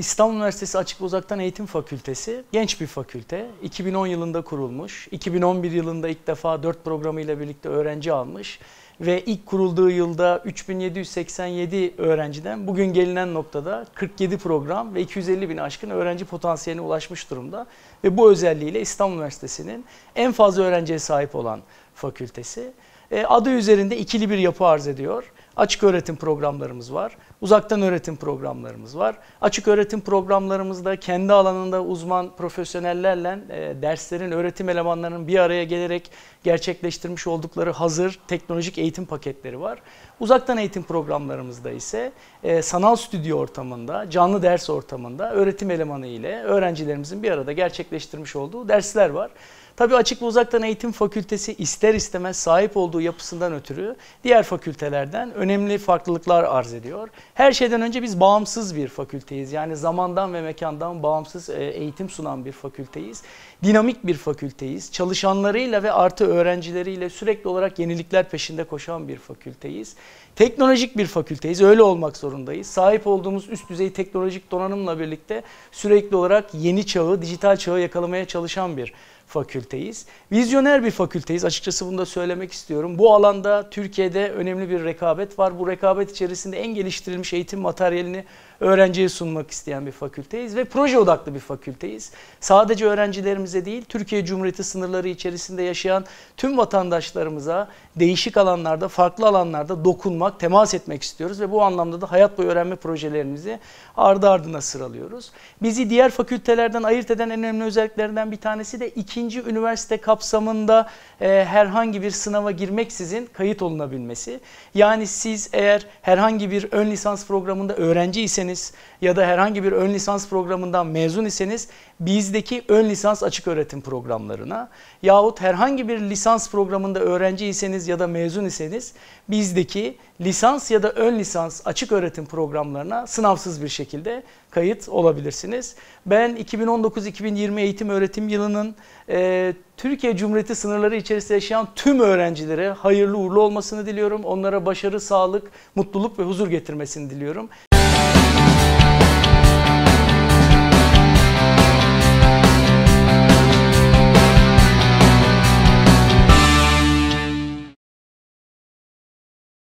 İstanbul Üniversitesi Açık Uzaktan Eğitim Fakültesi genç bir fakülte. 2010 yılında kurulmuş. 2011 yılında ilk defa 4 programıyla birlikte öğrenci almış ve ilk kurulduğu yılda 3787 öğrenciden bugün gelinen noktada 47 program ve 250 bin aşkın öğrenci potansiyeline ulaşmış durumda. Ve bu özelliğiyle İstanbul Üniversitesi'nin en fazla öğrenciye sahip olan fakültesi. E, adı üzerinde ikili bir yapı arz ediyor. Açık öğretim programlarımız var. Uzaktan öğretim programlarımız var. Açık öğretim programlarımızda kendi alanında uzman profesyonellerle e, derslerin öğretim elemanlarının bir araya gelerek gerçekleştirmiş oldukları hazır teknolojik eğitim paketleri var. Uzaktan eğitim programlarımızda ise e, sanal stüdyo ortamında, canlı ders ortamında öğretim elemanı ile öğrencilerimizin bir arada gerçekleştirmiş olduğu dersler var. Tabii açık ve uzaktan eğitim fakültesi ister istemez sahip olduğu yapısından ötürü diğer fakültelerden önemli farklılıklar arz ediyor. Her şeyden önce biz bağımsız bir fakülteyiz. Yani zamandan ve mekandan bağımsız e, eğitim sunan bir fakülteyiz. Dinamik bir fakülteyiz. Çalışanlarıyla ve artı öğrencileriyle sürekli olarak yenilikler peşinde koşan bir fakülteyiz. Teknolojik bir fakülteyiz. Öyle olmak zorundayız. Sahip olduğumuz üst düzey teknolojik donanımla birlikte sürekli olarak yeni çağı, dijital çağı yakalamaya çalışan bir fakülteyiz. Vizyoner bir fakülteyiz. Açıkçası bunu da söylemek istiyorum. Bu alanda Türkiye'de önemli bir rekabet var. Bu rekabet içerisinde en geliştirilmiş eğitim materyalini öğrenciye sunmak isteyen bir fakülteyiz ve proje odaklı bir fakülteyiz. Sadece öğrencilerimize değil, Türkiye Cumhuriyeti sınırları içerisinde yaşayan tüm vatandaşlarımıza değişik alanlarda, farklı alanlarda dokunmak, temas etmek istiyoruz ve bu anlamda da hayat boyu öğrenme projelerimizi ardı ardına sıralıyoruz. Bizi diğer fakültelerden ayırt eden en önemli özelliklerinden bir tanesi de iki ikinci üniversite kapsamında e, herhangi bir sınava girmeksizin kayıt olunabilmesi. Yani siz eğer herhangi bir ön lisans programında öğrenci iseniz ya da herhangi bir ön lisans programından mezun iseniz bizdeki ön lisans açık öğretim programlarına yahut herhangi bir lisans programında öğrenci iseniz ya da mezun iseniz bizdeki lisans ya da ön lisans açık öğretim programlarına sınavsız bir şekilde kayıt olabilirsiniz. Ben 2019-2020 eğitim öğretim yılının e, Türkiye Cumhuriyeti sınırları içerisinde yaşayan tüm öğrencilere hayırlı uğurlu olmasını diliyorum. Onlara başarı, sağlık, mutluluk ve huzur getirmesini diliyorum.